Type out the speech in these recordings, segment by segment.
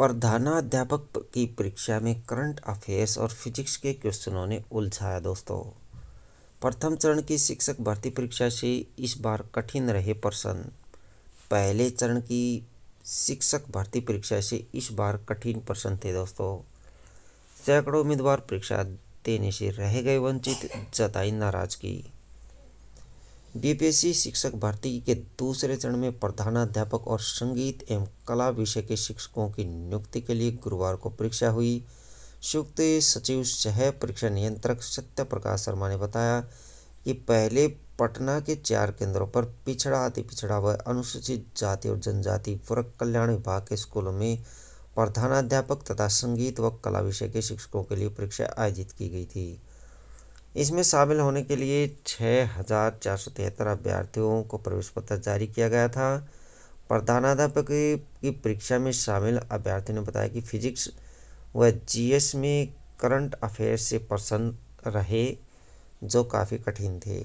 प्रधानाध्यापक की परीक्षा में करंट अफेयर्स और फिजिक्स के क्वेश्चनों ने उलझाया दोस्तों प्रथम चरण की शिक्षक भर्ती परीक्षा से इस बार कठिन रहे प्रश्न पहले चरण की शिक्षक भर्ती परीक्षा से इस बार कठिन प्रश्न थे दोस्तों सैकड़ों उम्मीदवार परीक्षा देने से रह गए वंचित जताई नाराजगी बीपीएससी शिक्षक भर्ती के दूसरे चरण में प्रधानाध्यापक और संगीत एवं कला विषय के शिक्षकों की नियुक्ति के लिए गुरुवार को परीक्षा हुई संयुक्त सचिव सह परीक्षा नियंत्रक सत्य प्रकाश शर्मा ने बताया कि पहले पटना के चार केंद्रों पर पिछड़ा अति पिछड़ा व अनुसूचित जाति और जनजाति वर्ग कल्याण विभाग के स्कूलों में प्रधानाध्यापक तथा संगीत व कला विषय के शिक्षकों के लिए परीक्षा आयोजित की गई थी इसमें शामिल होने के लिए छः हज़ार चार सौ तिहत्तर अभ्यर्थियों को प्रवेश पत्र जारी किया गया था प्रधानाध्यापक की परीक्षा में शामिल अभ्यर्थियों ने बताया कि फिजिक्स व जीएस में करंट अफेयर से प्रसन्न रहे जो काफ़ी कठिन थे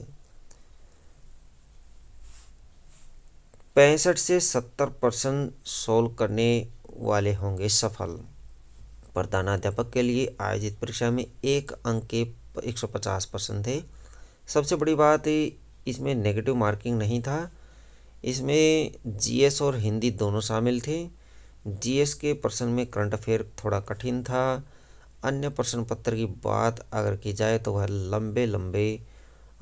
पैंसठ से सत्तर परसेंट सोल्व करने वाले होंगे सफल प्रधानाध्यापक के लिए आयोजित परीक्षा में एक अंक के पचास परसेंट थे सबसे बड़ी बात इसमें नेगेटिव मार्किंग नहीं था इसमें जीएस और हिंदी दोनों शामिल थे जीएस के प्रश्न में करंट अफेयर थोड़ा कठिन था अन्य प्रश्न पत्र की बात अगर की जाए तो वह लंबे लंबे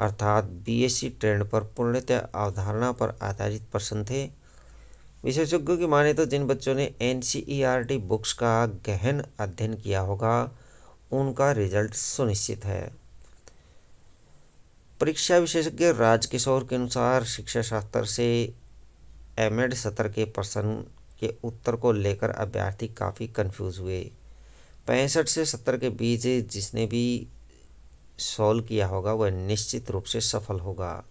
अर्थात बीएससी ट्रेंड पर पूर्णतः अवधारणा पर आधारित प्रश्न थे विशेषज्ञों की माने तो जिन बच्चों ने एन बुक्स e का गहन अध्ययन किया होगा उनका रिजल्ट सुनिश्चित है परीक्षा विशेषज्ञ राजकिशोर के अनुसार शिक्षा शास्त्र से एड सत्र के प्रश्न के उत्तर को लेकर अभ्यर्थी काफ़ी कंफ्यूज हुए पैंसठ से सत्तर के बीच जिसने भी सॉल्व किया होगा वह निश्चित रूप से सफल होगा